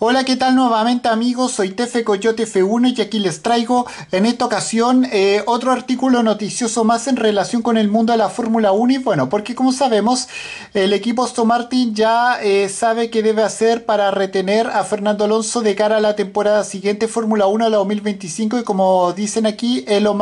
Hola, ¿qué tal nuevamente amigos? Soy Tefe Coyote F1 y aquí les traigo en esta ocasión eh, otro artículo noticioso más en relación con el mundo de la Fórmula 1 y bueno, porque como sabemos el equipo Aston Martin ya eh, sabe qué debe hacer para retener a Fernando Alonso de cara a la temporada siguiente Fórmula 1 a la 2025 y como dicen aquí, el lo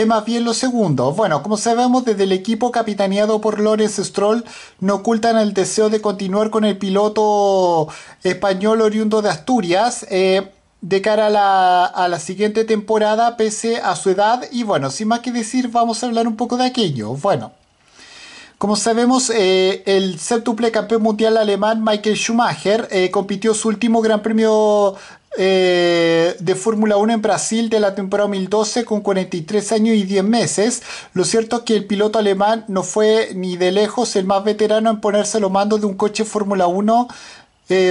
es más bien lo segundo. Bueno, como sabemos, desde el equipo capitaneado por Lawrence Stroll no ocultan el deseo de continuar con el piloto español oriundo de Asturias. Eh, de cara a la, a la, siguiente temporada, pese a su edad, y bueno, sin más que decir, vamos a hablar un poco de aquello. Bueno, como sabemos, eh, el séptuple campeón mundial alemán Michael Schumacher eh, compitió su último gran premio eh, de Fórmula 1 en Brasil de la temporada 2012 con 43 años y 10 meses. Lo cierto es que el piloto alemán no fue ni de lejos el más veterano en ponerse los mandos de un coche Fórmula 1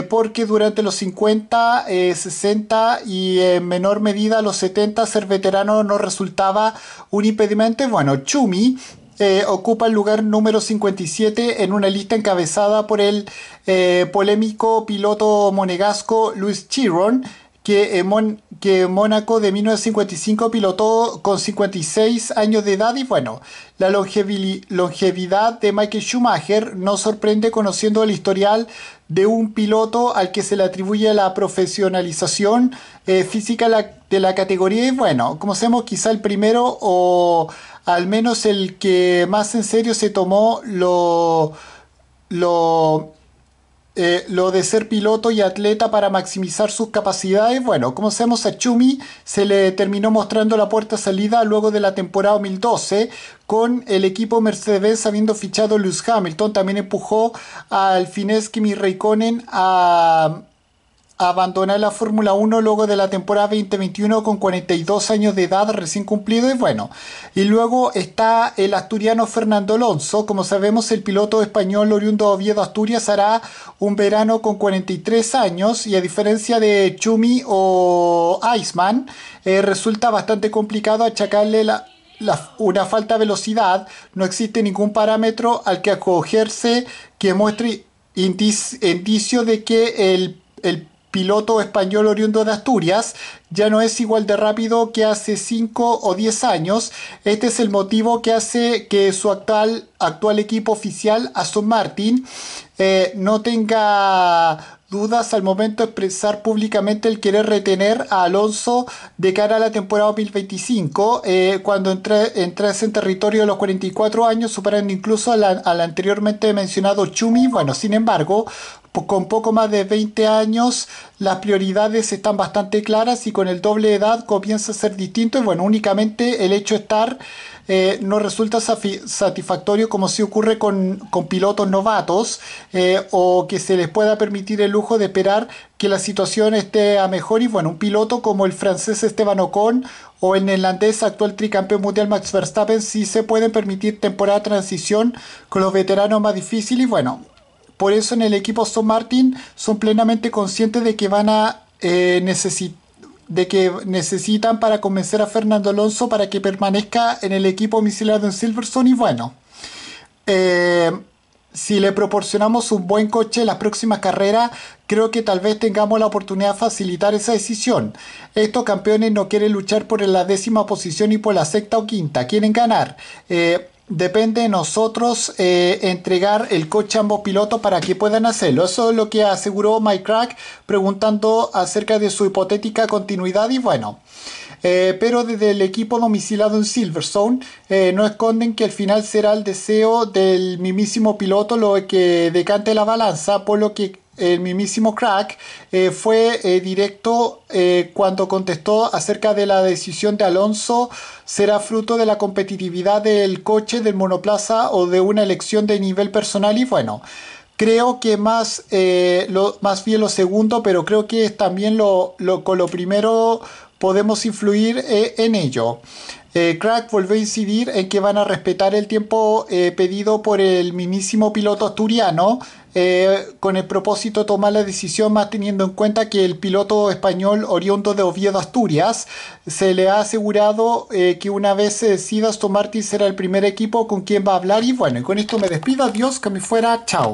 porque durante los 50, 60 y en menor medida los 70 ser veterano no resultaba un impedimento. Bueno, Chumi eh, ocupa el lugar número 57 en una lista encabezada por el eh, polémico piloto monegasco Luis Chiron, que, en que Mónaco de 1955 pilotó con 56 años de edad y bueno, la longevidad de Michael Schumacher no sorprende conociendo el historial de un piloto al que se le atribuye la profesionalización eh, física de la categoría y bueno, como sabemos quizá el primero o al menos el que más en serio se tomó lo, lo, eh, lo de ser piloto y atleta para maximizar sus capacidades. Bueno, como sabemos, a Chumi se le terminó mostrando la puerta salida luego de la temporada 2012 con el equipo Mercedes habiendo fichado Lewis Hamilton. También empujó al finés Kimi Raikkonen a Abandonar la Fórmula 1 luego de la temporada 2021 con 42 años de edad recién cumplido y bueno. Y luego está el asturiano Fernando Alonso. Como sabemos, el piloto español oriundo de Oviedo, Asturias, hará un verano con 43 años y a diferencia de Chumi o Iceman, eh, resulta bastante complicado achacarle la, una falta de velocidad, no existe ningún parámetro al que acogerse que muestre indicio de que el, el piloto español oriundo de Asturias, ya no es igual de rápido que hace 5 o 10 años. Este es el motivo que hace que su actual, actual equipo oficial, Aston Martin, eh, no tenga dudas al momento de expresar públicamente el querer retener a Alonso de cara a la temporada 2025, eh, cuando entrase en territorio de los 44 años, superando incluso al anteriormente mencionado Chumi. Bueno, sin embargo, con poco más de 20 años las prioridades están bastante claras y con el doble edad comienza a ser distinto y bueno, únicamente el hecho de estar eh, no resulta satisfactorio como si ocurre con, con pilotos novatos eh, o que se les pueda permitir el lujo de esperar que la situación esté a mejor y bueno, un piloto como el francés Esteban Ocon o el neerlandés actual tricampeón mundial Max Verstappen sí se pueden permitir temporada de transición con los veteranos más difíciles y bueno, por eso en el equipo Aston Martin son plenamente conscientes de que van a eh, de que necesitan para convencer a Fernando Alonso para que permanezca en el equipo misilado en Silverstone y bueno eh, si le proporcionamos un buen coche en las próximas carreras, creo que tal vez tengamos la oportunidad de facilitar esa decisión. Estos campeones no quieren luchar por la décima posición y por la sexta o quinta, quieren ganar. Eh, depende de nosotros eh, entregar el coche a ambos pilotos para que puedan hacerlo. Eso es lo que aseguró Mike Crack preguntando acerca de su hipotética continuidad y bueno. Eh, pero desde el equipo domicilado en Silverstone eh, no esconden que al final será el deseo del mismísimo piloto lo que decante la balanza, por lo que el mismísimo Crack, eh, fue eh, directo eh, cuando contestó acerca de la decisión de Alonso será fruto de la competitividad del coche, del monoplaza o de una elección de nivel personal y bueno. Creo que más, más bien lo segundo, pero creo que también lo con lo primero podemos influir en ello. Eh, Crack volvió a incidir en que van a respetar el tiempo eh, pedido por el mismísimo piloto asturiano, eh, con el propósito de tomar la decisión más teniendo en cuenta que el piloto español oriundo de Oviedo, Asturias, se le ha asegurado que una vez se decida, Aston será el primer equipo con quien va a hablar y bueno, y con esto me despido, adiós, que me fuera, chao.